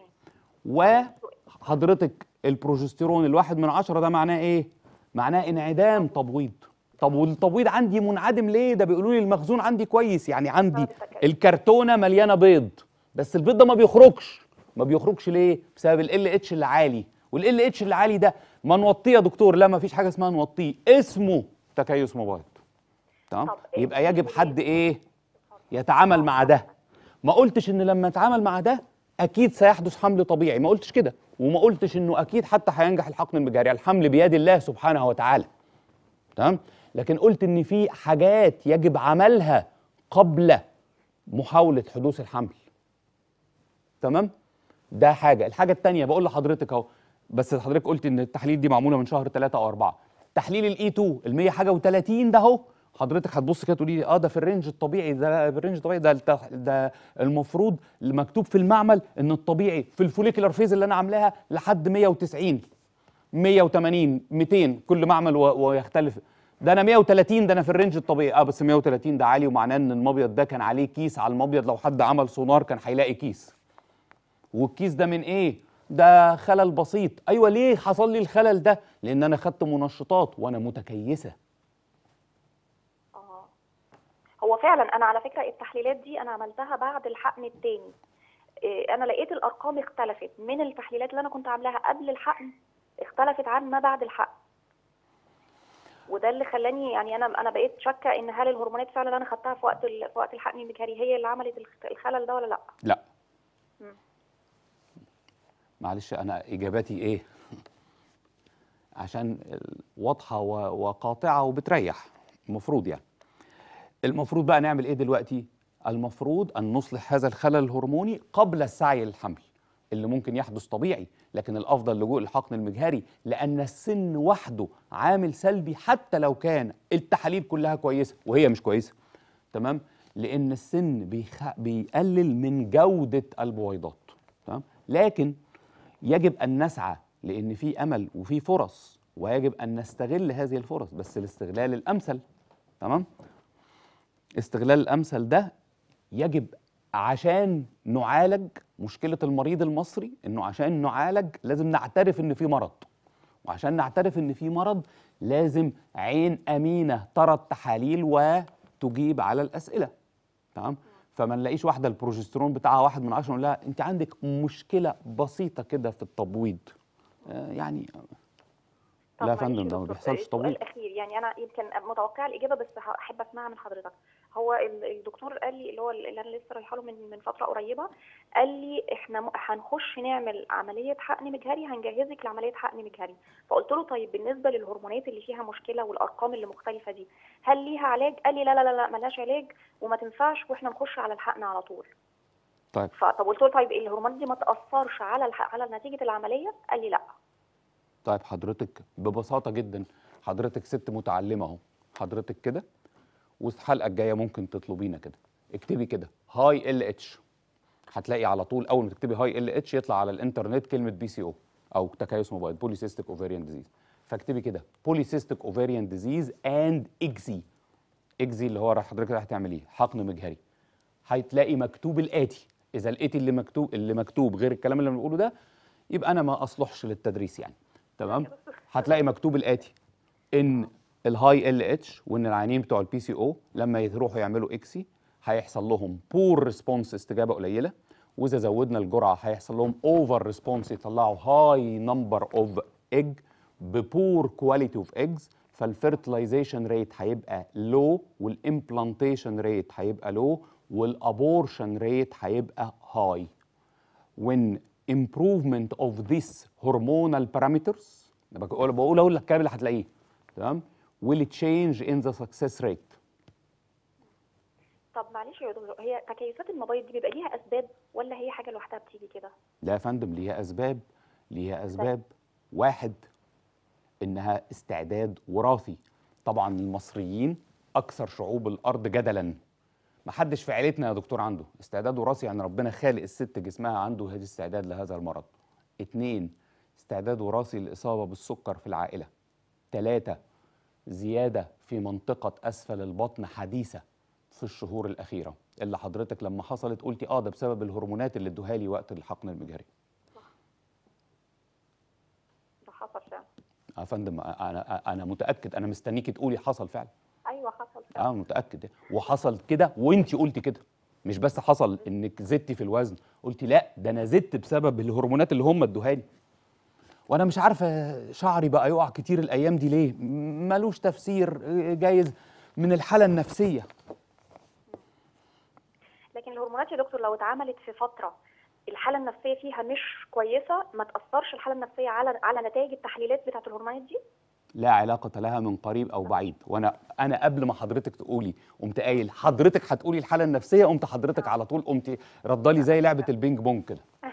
وحضرتك البروجستيرون الواحد من عشرة ده معناه ايه معناه انعدام تبويض طب والتبويض عندي منعدم ليه ده بيقولوا لي المخزون عندي كويس يعني عندي الكرتونه مليانه بيض بس البيض ده ما بيخرجش ما بيخرجش ليه بسبب ال اتش العالي ال اتش العالي ده ما نوطيه يا دكتور لا ما فيش حاجه اسمها نوطيه اسمه تكيس مبيض تمام إيه؟ يبقى يجب إيه؟ حد ايه يتعامل مع ده ما قلتش ان لما اتعامل مع ده اكيد سيحدث حمل طبيعي ما قلتش كده وما قلتش انه اكيد حتى هينجح الحقن المجاري الحمل بيد الله سبحانه وتعالى تمام لكن قلت ان في حاجات يجب عملها قبل محاوله حدوث الحمل تمام ده حاجه الحاجه الثانيه بقول لحضرتك اهو بس حضرتك قلت ان التحليل دي معموله من شهر 3 او 4 تحليل الاي 2 ال 100 e حاجه و30 ده اهو حضرتك هتبص كده تقولي اه ده في الرينج الطبيعي ده في الرينج الطبيعي ده ده المفروض مكتوب في المعمل ان الطبيعي في الفوليكولار فيز اللي انا عاملاها لحد 190 180 200 كل معمل ويختلف ده انا 130 ده انا في الرينج الطبيعي اه بس 130 ده عالي ومعناه ان المبيض ده كان عليه كيس على المبيض لو حد عمل سونار كان هيلاقي كيس والكيس ده من ايه ده خلل بسيط ايوه ليه حصل لي الخلل ده لان انا خدت منشطات وانا متكيسه اه هو فعلا انا على فكره التحليلات دي انا عملتها بعد الحقن الثاني آه، انا لقيت الارقام اختلفت من التحليلات اللي انا كنت عاملاها قبل الحقن اختلفت عن ما بعد الحقن وده اللي خلاني يعني انا انا بقيت شاكه ان هل الهرمونات فعلا انا خدتها في وقت في وقت الحقن المجهري هي اللي عملت الخلل ده ولا لا؟ لا م. معلش انا اجاباتي ايه؟ عشان واضحه وقاطعه وبتريح المفروض يعني المفروض بقى نعمل ايه دلوقتي؟ المفروض ان نصلح هذا الخلل الهرموني قبل السعي للحمل اللي ممكن يحدث طبيعي لكن الافضل لجوء الحقن المجهري لان السن وحده عامل سلبي حتى لو كان التحاليل كلها كويسه وهي مش كويسه تمام لان السن بيخ... بيقلل من جوده البويضات تمام لكن يجب ان نسعى لان في امل وفي فرص ويجب ان نستغل هذه الفرص بس الاستغلال الامثل تمام استغلال الامثل ده يجب عشان نعالج مشكله المريض المصري انه عشان نعالج لازم نعترف ان في مرض وعشان نعترف ان في مرض لازم عين امينه ترى التحاليل وتجيب على الاسئله تمام فما نلاقيش واحده البروجسترون بتاعها واحد من عشره نقول لها انت عندك مشكله بسيطه كده في التبويض آه، يعني لا يا فندم ده ما بيحصلش تبويض الاخير يعني انا يمكن متوقعه الاجابه بس احب اسمعها من حضرتك هو الدكتور قال لي اللي هو اللي انا لسه رايحه له من من فتره قريبه قال لي احنا هنخش نعمل عمليه حقن مجهري هنجهزك لعمليه حقن مجهري فقلت له طيب بالنسبه للهرمونات اللي فيها مشكله والارقام اللي مختلفه دي هل ليها علاج قال لي لا لا لا, لا ملهاش علاج وما تنفعش واحنا نخش على الحقن على طول طيب فطب قلت له طيب الهرمونات دي ما تاثرش على على نتيجه العمليه قال لي لا طيب حضرتك ببساطه جدا حضرتك ست متعلمه اهو حضرتك كده والحلقه الجايه ممكن تطلبينا كده اكتبي كده هاي ال اتش هتلاقي على طول اول ما تكتبي هاي ال اتش يطلع على الانترنت كلمه بي سي او او تكيس موبايل بوليسيستيك اوفيريان ديزيز فاكتبي كده بوليسيستيك اوفيريان ديزيز اند اكزي اكزي اللي هو راح حضرتك راح تعمليه حقن مجهري هتلاقي مكتوب الاتي اذا الاتي اللي مكتوب اللي مكتوب غير الكلام اللي بنقوله ده يبقى انا ما اصلحش للتدريس يعني تمام أيوة، هتلاقي مكتوب الاتي ان الهاي ال اتش وان العينين بتوع البي سي او لما يروحوا يعملوا اكسي هيحصل لهم بور ريسبونس استجابه قليله واذا زودنا الجرعه هيحصل لهم اوفر ريسبونس يطلعوا هاي نمبر اوف ايج ببور كواليتي اوف ايجز فالفيرتلايزيشن ريت هيبقى لو والامبلانتيشن ريت هيبقى لو والابورشن ريت هيبقى هاي وان امبروفمنت اوف ذيس هرمونال بارامترز بقول بقول اقول لك الكلام اللي هتلاقيه تمام will it change in the success rate طب معلش يا دكتور هي تكيفات الموبايل دي بيبقى ليها اسباب ولا هي حاجه لوحدها بتيجي كده لا يا فندم ليها اسباب ليها طيب. اسباب واحد انها استعداد وراثي طبعا المصريين اكثر شعوب الارض جدلا ما حدش في عيلتنا يا دكتور عنده استعداد وراثي يعني ربنا خالق الست جسمها عنده هذا استعداد لهذا المرض اتنين استعداد وراثي للاصابه بالسكر في العائله ثلاثه زيادة في منطقة أسفل البطن حديثة في الشهور الأخيرة اللي حضرتك لما حصلت قلتي آه ده بسبب الهرمونات اللي ادوها لي وقت الحقن المجهري ده حصل فعلا يا فندم أنا, أنا متأكد أنا مستنيكي تقولي حصل فعلا أيوة حصل فعلا أنا آه، متأكد وحصل كده وأنت قلتي كده مش بس حصل انك زدتي في الوزن قلتي لا ده انا زدت بسبب الهرمونات اللي هم ادوها لي وانا مش عارفه شعري بقى يقع كتير الايام دي ليه ملوش تفسير جايز من الحاله النفسيه لكن الهرمونات يا دكتور لو اتعملت في فتره الحاله النفسيه فيها مش كويسه ما تاثرش الحاله النفسيه على على نتائج التحليلات بتاعه الهرمونات دي لا علاقة لها من قريب أو بعيد، وأنا أنا قبل ما حضرتك تقولي قمت قايل حضرتك هتقولي الحالة النفسية قمت حضرتك على طول قمت ردالي زي لعبة البينج بونج كده.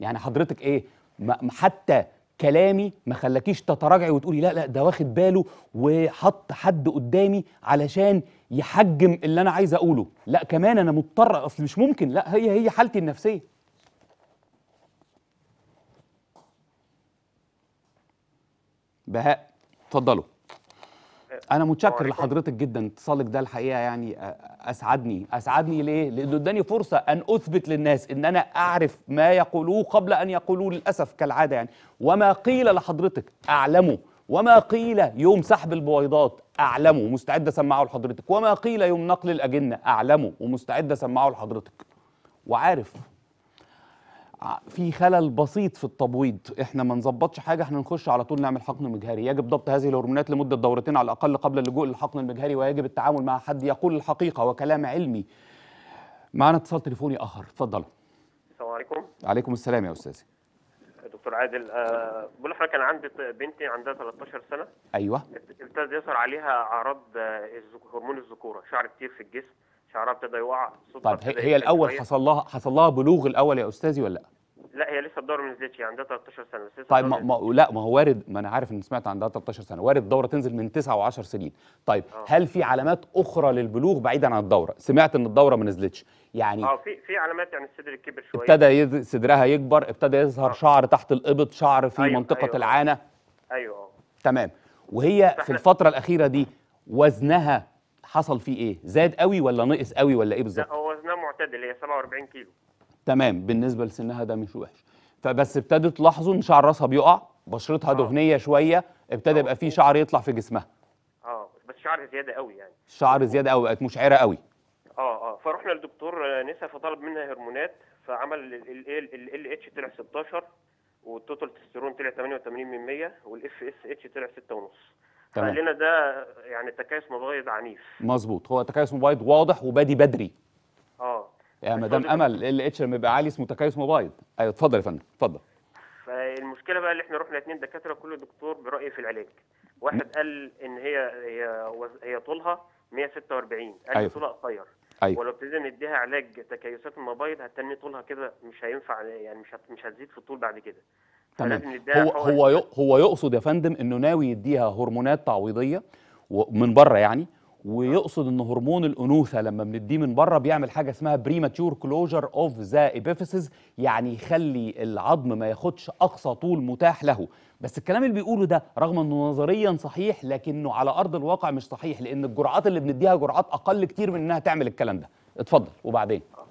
يعني حضرتك إيه؟ ما حتى كلامي ما خلاكيش تتراجعي وتقولي لا لا ده واخد باله وحط حد قدامي علشان يحجم اللي انا عايز اقوله لا كمان انا مضطر اصل مش ممكن لا هي هي حالتي النفسيه بهاء اتفضلوا انا متشكر لحضرتك جدا اتصالك ده الحقيقه يعني اسعدني اسعدني ليه لانه اداني فرصه ان اثبت للناس ان انا اعرف ما يقولوه قبل ان يقولوه للاسف كالعاده يعني وما قيل لحضرتك اعلمه وما قيل يوم سحب البويضات اعلمه مستعد اسمعه لحضرتك وما قيل يوم نقل الاجنه اعلمه ومستعد اسمعه لحضرتك وعارف في خلل بسيط في التبويض احنا ما نظبطش حاجه احنا نخش على طول نعمل حقن مجهري يجب ضبط هذه الهرمونات لمده دورتين على الاقل قبل اللجوء للحقن المجهري ويجب التعامل مع حد يقول الحقيقه وكلام علمي معانا اتصال تليفوني اخر اتفضل السلام عليكم عليكم السلام يا استاذي دكتور عادل أه بقول لحضرتك انا عندي بنتي عندها 13 سنه ايوه ابتدى يظهر عليها اعراض آه، هرمون الذكوره شعر كتير في الجسم شعرها ابتدى يقع طب هي, هي الاول حصل لها حصل لها بلوغ الاول يا استاذي ولا لا؟ لا هي لسه الدوره ما نزلتش عندها 13 سنه لسه طيب ما, ما لا ما هو وارد ما انا عارف ان سمعت عندها 13 سنه وارد الدوره تنزل من 9 و10 سنين طيب أوه. هل في علامات اخرى للبلوغ بعيدا عن الدوره سمعت ان الدوره ما نزلتش يعني اه في في علامات يعني الصدر كبر شويه ابتدى يز... صدرها يكبر ابتدى يظهر أوه. شعر تحت الابط شعر في أيوة منطقه أيوة. العانه ايوه تمام وهي في الفتره الاخيره دي وزنها حصل فيه ايه زاد قوي ولا نقص قوي ولا ايه بالظبط لا هو وزنها معتدل هي 47 كيلو تمام بالنسبه لسنها ده مش وحش فبس ابتدت تلاحظوا ان شعر راسها بيقع بشرتها آه. دهنيه شويه ابتدى يبقى فيه آه. شعر يطلع في جسمها اه بس شعر زياده قوي يعني الشعر زياده قوي بقت مشعره قوي اه اه فرحنا لدكتور نسا فطلب منها هرمونات فعمل ال ال اتش طلع 16 والتوتال تستيرون طلع 88% والاف اس اتش طلع 6.5 تمام لنا ده يعني تكيس مبيض عنيف مظبوط هو تكيس مبيض واضح وبادي بدري اه يا مدام امل ال اتش لما يبقى عالي اسمه تكيس مبيض ايوه اتفضل يا فندم اتفضل فالمشكله بقى اللي احنا رحنا اثنين دكاتره كل دكتور برايه في العلاج واحد قال ان هي هي هي طولها 146 قال أيوة. طولها قصير أيوة. ولو ابتدينا نديها علاج تكيسات المبايض هتني طولها كده مش هينفع يعني مش مش هتزيد في الطول بعد كده تمام هو هو هو يقصد يا فندم انه ناوي يديها هرمونات تعويضيه من بره يعني آه. ويقصد ان هرمون الانوثه لما بنديه من بره بيعمل حاجه اسمها بريماتور كلوجر اوف ذا ايبيفيسز يعني يخلي العظم ما ياخدش اقصى طول متاح له بس الكلام اللي بيقوله ده رغم انه نظريا صحيح لكنه على ارض الواقع مش صحيح لان الجرعات اللي بنديها جرعات اقل كتير من انها تعمل الكلام ده اتفضل وبعدين آه.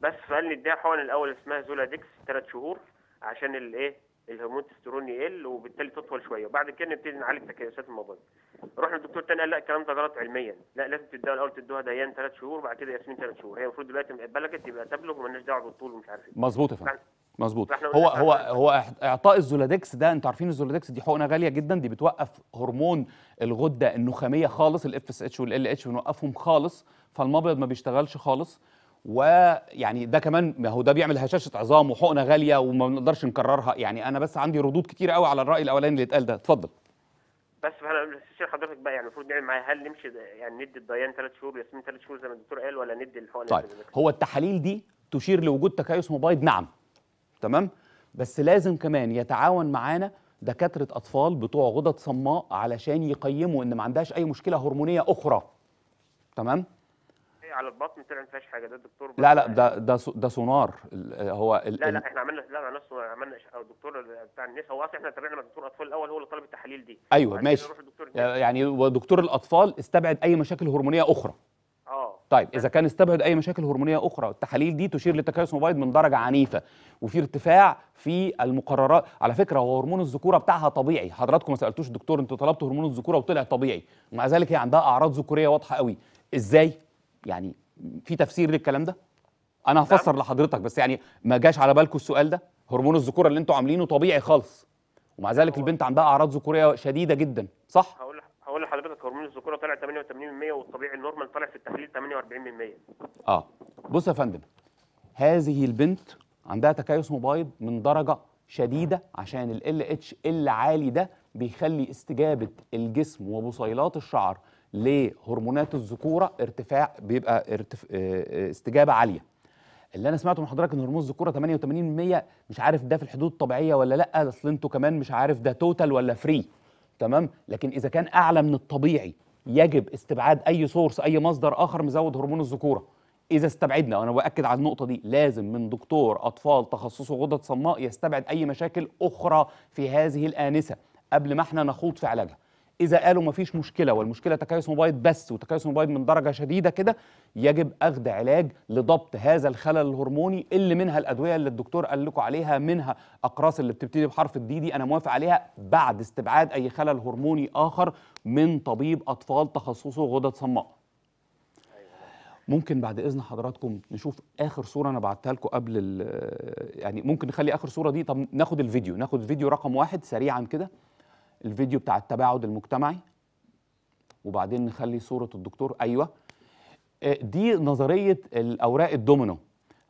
بس فهل نديها حقن الاول اسمها زولا ديكس ثلاث شهور عشان الايه الهرمون التستيرون يقل وبالتالي تطول شويه وبعد كده نبتدي نعالج تكيسات الموضوع رحنا للدكتور تاني قال لا الكلام ده غلط علميا لا لازم تديها الاول تدوها ديان ثلاث شهور وبعد كده ياسمين ثلاث شهور هي المفروض دلوقتي بلغت يبقى تبلغ ومالناش دعوه بالطول ومش عارف ايه مظبوط يا فندم نعم. مظبوط هو هو هو اعطاء الزولادكس ده انتوا عارفين الزولادكس دي حقنه غاليه جدا دي بتوقف هرمون الغده النخاميه خالص الاف اس اتش والال اتش بنوقفهم خالص فالمبيض ما بيشتغلش خالص ويعني ده كمان ما هو ده بيعمل هشاشه عظام وحقنه غاليه وما بنقدرش نكررها يعني انا بس عندي ردود كتير قوي على الراي الاولاني اللي اتقال ده اتفضل بس استشير حضرتك بقى يعني المفروض نعمل معايا هل نمشي يعني ندي الضيان ثلاث شهور ياسمين ثلاث شهور زي ما الدكتور قال ولا ندي الحقنه طيب هو التحاليل دي تشير لوجود تكيس مبيض نعم تمام بس لازم كمان يتعاون معانا دكاتره اطفال بتوع غدد صماء علشان يقيموا ان ما عندهاش اي مشكله هرمونيه اخرى تمام على البطن طلع ما فيهاش حاجه ده الدكتور لا لا ده يعني. ده ده سونار هو ال لا لا احنا عملنا لا عملنا عملنا الدكتور بتاع النساء هو اصلا احنا تابعنا مع دكتور الاطفال الاول هو اللي طلب التحاليل دي ايوه ماشي آه، يعني ودكتور الاطفال استبعد اي مشاكل هرمونيه اخرى آه. طيب اذا كان استبعد اي مشاكل هرمونيه اخرى التحاليل دي تشير لتكيس مبيض من درجه عنيفه وفي ارتفاع في المقررات على فكره هو هرمون الذكوره بتاعها طبيعي حضراتكم ما سالتوش الدكتور انتوا طلبتوا هرمون الذكوره وطلع طبيعي ومع ذلك هي عندها اعراض ذكوريه واضحه قوي ازاي يعني في تفسير للكلام ده انا نعم. هفسر لحضرتك بس يعني ما جاش على بالكم السؤال ده هرمون الذكوره اللي انتوا عاملينه طبيعي خالص ومع ذلك البنت عندها اعراض ذكوريه شديده جدا صح هقول هقول لحضرتك هرمون الذكوره طالع 88% والطبيعي النورمال طالع في التحليل 48% اه بص يا فندم هذه البنت عندها تكيس مبايض من درجه شديده عشان ال اتش ال عالي ده بيخلي استجابه الجسم وبصيلات الشعر لهرمونات الذكوره ارتفاع بيبقى ارتف... آه، آه، استجابه عاليه اللي انا سمعته من حضرتك ان هرمون الذكوره 88% مش عارف ده في الحدود الطبيعيه ولا لا اصل انتوا كمان مش عارف ده توتال ولا فري تمام لكن اذا كان اعلى من الطبيعي يجب استبعاد اي سورس اي مصدر اخر مزود هرمون الذكوره اذا استبعدنا وانا باكد على النقطه دي لازم من دكتور اطفال تخصصه غدد صماء يستبعد اي مشاكل اخرى في هذه الانسه قبل ما احنا نخوض في علاجها اذا قالوا مفيش مشكله والمشكله تكيس موبايل بس وتكيس موبايل من درجه شديده كده يجب اخذ علاج لضبط هذا الخلل الهرموني اللي منها الادويه اللي الدكتور قال لكم عليها منها اقراص اللي بتبتدي بحرف الدي دي انا موافق عليها بعد استبعاد اي خلل هرموني اخر من طبيب اطفال تخصصه غدد صماء ممكن بعد اذن حضراتكم نشوف اخر صوره انا بعتها لكم قبل يعني ممكن نخلي اخر صوره دي طب ناخد الفيديو ناخد الفيديو رقم واحد سريعا كده الفيديو بتاع التباعد المجتمعي وبعدين نخلي صوره الدكتور ايوه آه، دي نظريه الاوراق الدومينو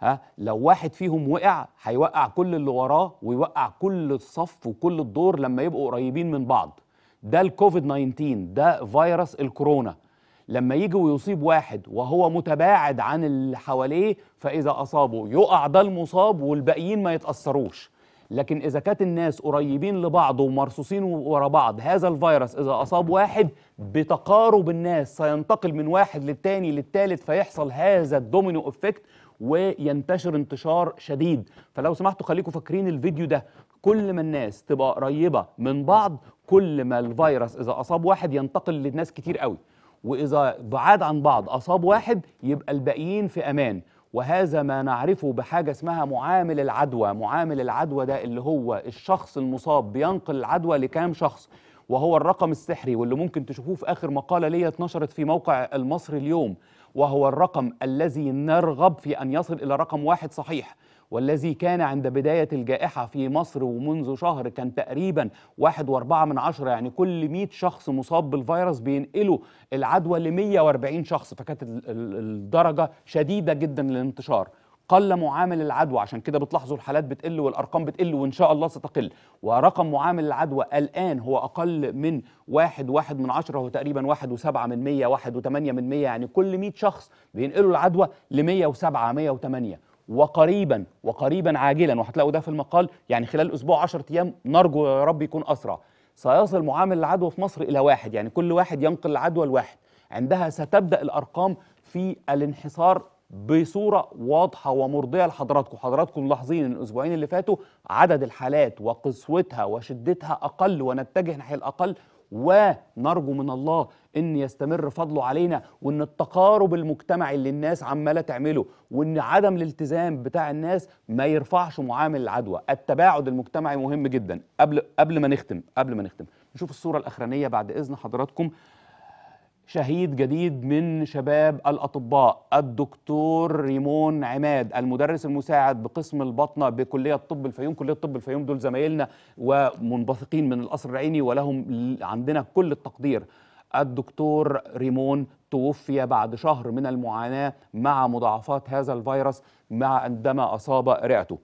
ها لو واحد فيهم وقع هيوقع كل اللي وراه ويوقع كل الصف وكل الدور لما يبقوا قريبين من بعض ده الكوفيد 19 ده فيروس الكورونا لما يجي ويصيب واحد وهو متباعد عن اللي حواليه فاذا اصابه يقع ده المصاب والباقيين ما يتاثروش لكن اذا كانت الناس قريبين لبعض ومرصوصين ورا بعض هذا الفيروس اذا اصاب واحد بتقارب الناس سينتقل من واحد للتاني للتالت فيحصل هذا الدومينو افكت وينتشر انتشار شديد فلو سمحتوا خليكم فاكرين الفيديو ده كل ما الناس تبقى قريبه من بعض كل ما الفيروس اذا اصاب واحد ينتقل للناس كتير قوي واذا بعاد عن بعض اصاب واحد يبقى الباقيين في امان وهذا ما نعرفه بحاجة اسمها معامل العدوى معامل العدوى ده اللي هو الشخص المصاب بينقل العدوى لكام شخص وهو الرقم السحري واللي ممكن تشوفوه في آخر مقالة ليا اتنشرت في موقع المصري اليوم وهو الرقم الذي نرغب في أن يصل إلى رقم واحد صحيح والذي كان عند بداية الجائحة في مصر ومنذ شهر كان تقريبا واحد واربعة من عشرة يعني كل 100 شخص مصاب بالفيروس بينقلوا العدوى ل 140 شخص فكانت الدرجة شديدة جدا للانتشار قل معامل العدوى عشان كده بتلاحظوا الحالات بتقل والارقام بتقل وان شاء الله ستقل ورقم معامل العدوى الان هو اقل من واحد واحد من عشرة هو تقريبا واحد وسبعة من مية واحد وثمانية من مية يعني كل مية شخص بينقلوا العدوى لمية وسبعة مية وثمانية وقريبا وقريبا عاجلا وهتلاقوا ده في المقال يعني خلال اسبوع 10 ايام نرجو يا رب يكون اسرع سيصل معامل العدوى في مصر الى واحد يعني كل واحد ينقل العدوى لواحد عندها ستبدا الارقام في الانحسار بصوره واضحه ومرضيه لحضراتكم حضراتكم ملاحظين ان الاسبوعين اللي فاتوا عدد الحالات وقسوتها وشدتها اقل ونتجه ناحيه الاقل ونرجو من الله ان يستمر فضله علينا وان التقارب المجتمعي اللي الناس عماله تعمله وان عدم الالتزام بتاع الناس ما يرفعش معامل العدوى التباعد المجتمعي مهم جدا قبل قبل ما نختم قبل ما نختم نشوف الصوره الاخرانيه بعد اذن حضراتكم شهيد جديد من شباب الأطباء الدكتور ريمون عماد المدرس المساعد بقسم البطنة بكلية الطب الفيوم كلية الطب الفيوم دول زمايلنا ومنبثقين من القصر العيني ولهم عندنا كل التقدير الدكتور ريمون توفي بعد شهر من المعاناة مع مضاعفات هذا الفيروس مع عندما أصاب رئته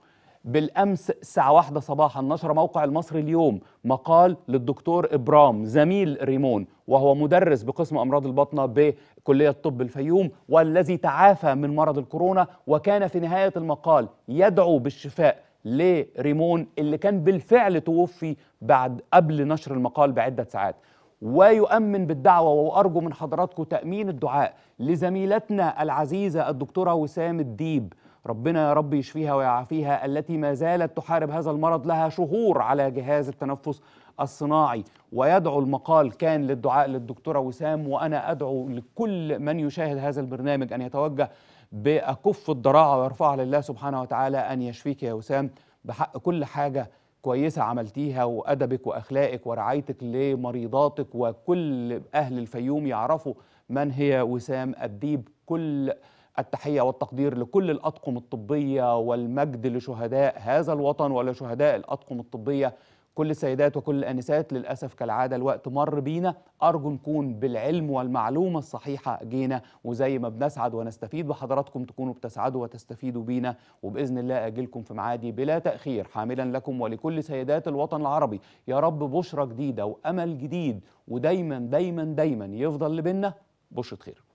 بالامس الساعه واحدة صباحا نشر موقع المصري اليوم مقال للدكتور ابرام زميل ريمون وهو مدرس بقسم امراض البطنه بكليه طب الفيوم والذي تعافى من مرض الكورونا وكان في نهايه المقال يدعو بالشفاء لريمون اللي كان بالفعل توفي بعد قبل نشر المقال بعده ساعات ويؤمن بالدعوة وأرجو من حضراتكم تأمين الدعاء لزميلتنا العزيزة الدكتورة وسام الديب ربنا يا رب يشفيها ويعافيها التي ما زالت تحارب هذا المرض لها شهور على جهاز التنفس الصناعي ويدعو المقال كان للدعاء للدكتورة وسام وأنا أدعو لكل من يشاهد هذا البرنامج أن يتوجه بأكف الضراعة ويرفعها لله سبحانه وتعالى أن يشفيك يا وسام بحق كل حاجة كويسة عملتيها وأدبك وأخلاقك ورعايتك لمريضاتك وكل أهل الفيوم يعرفوا من هي وسام الديب كل التحية والتقدير لكل الأطقم الطبية والمجد لشهداء هذا الوطن ولشهداء الأطقم الطبية كل السيدات وكل الأنسات للأسف كالعادة الوقت مر بينا أرجو نكون بالعلم والمعلومة الصحيحة جينا وزي ما بنسعد ونستفيد بحضراتكم تكونوا بتسعدوا وتستفيدوا بينا وبإذن الله أجلكم في معادي بلا تأخير حاملا لكم ولكل سيدات الوطن العربي يا رب بشرة جديدة وأمل جديد ودايما دايما دايما يفضل لبنا بشرة خير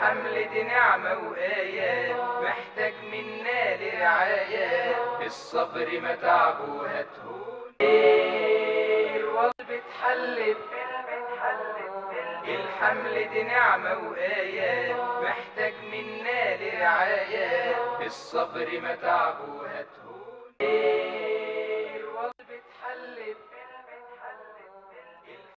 حملة نعمة وآيات محتاج منا لرعاية الصبر ما تعبه هتهون الوالد اتحلت الحمل دي نعمة وآيات محتاج منا لرعاية الصبر ما تعبه هتهون